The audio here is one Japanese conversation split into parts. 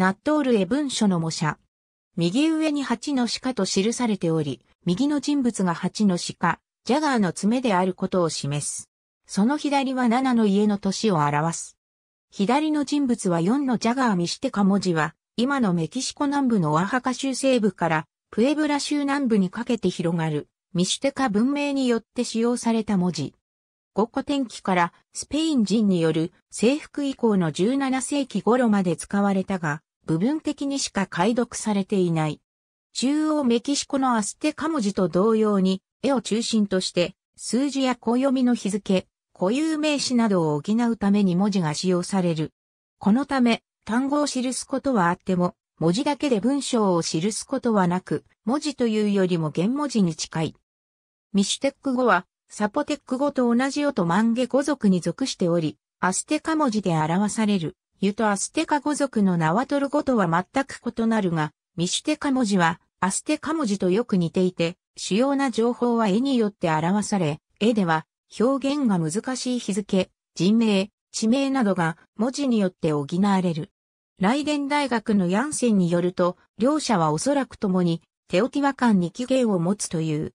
ナットールへ文書の模写。右上に8の鹿と記されており、右の人物が8の鹿、ジャガーの爪であることを示す。その左は7の家の年を表す。左の人物は4のジャガー見してか文字は、今のメキシコ南部のオアハカ州西部からプエブラ州南部にかけて広がる、ミシュテカ文明によって使用された文字。五個天気からスペイン人による征服以降の17世紀頃まで使われたが、部分的にしか解読されていない。中央メキシコのアステカ文字と同様に、絵を中心として、数字や読みの日付、固有名詞などを補うために文字が使用される。このため、単語を記すことはあっても、文字だけで文章を記すことはなく、文字というよりも原文字に近い。ミシュテック語は、サポテック語と同じ音マンゲ語族に属しており、アステカ文字で表されるユとアステカ語族の名はトル語とは全く異なるが、ミシュテカ文字はアステカ文字とよく似ていて、主要な情報は絵によって表され、絵では表現が難しい日付、人名、地名などが文字によって補われる。ライデン大学のヤンセンによると、両者はおそらくともにテオティワカンに起源を持つという。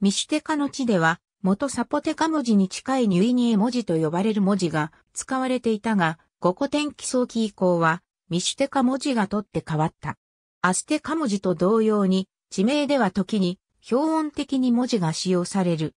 ミシュテカの地では、元サポテカ文字に近いニュイニエ文字と呼ばれる文字が使われていたが、五こ天気早期以降は、ミシュテカ文字が取って変わった。アステカ文字と同様に、地名では時に、標音的に文字が使用される。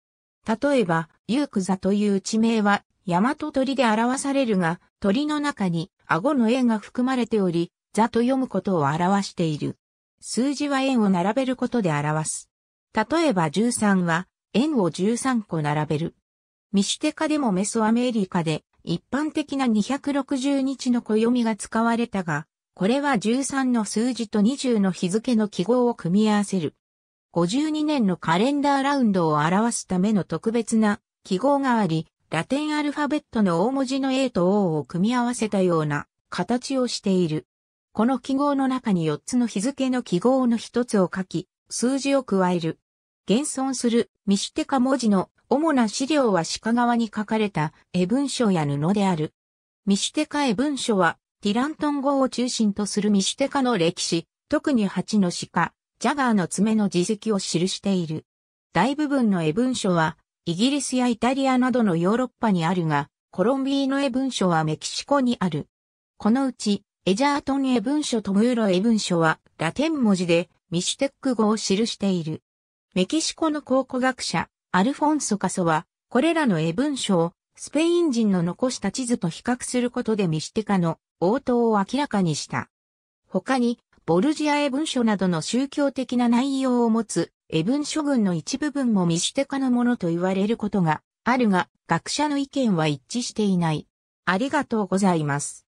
例えば、ユークザという地名は、山と鳥で表されるが、鳥の中に顎の円が含まれており、ザと読むことを表している。数字は円を並べることで表す。例えば13は、円を13個並べる。ミシテカでもメソアメリカで一般的な260日の暦が使われたが、これは13の数字と20の日付の記号を組み合わせる。52年のカレンダーラウンドを表すための特別な記号があり、ラテンアルファベットの大文字の A と O を組み合わせたような形をしている。この記号の中に4つの日付の記号の1つを書き、数字を加える。現存するミシテカ文字の主な資料は鹿側に書かれた絵文書や布である。ミシテカ絵文書はティラントン語を中心とするミシテカの歴史、特に蜂の鹿、ジャガーの爪の自責を記している。大部分の絵文書はイギリスやイタリアなどのヨーロッパにあるが、コロンビーの絵文書はメキシコにある。このうち、エジャートン絵文書とムーロ絵文書はラテン文字でミシュテック語を記している。メキシコの考古学者、アルフォンソ・カソは、これらの絵文書を、スペイン人の残した地図と比較することでミシテカの応答を明らかにした。他に、ボルジア絵文書などの宗教的な内容を持つ絵文書群の一部分もミシテカのものと言われることがあるが、学者の意見は一致していない。ありがとうございます。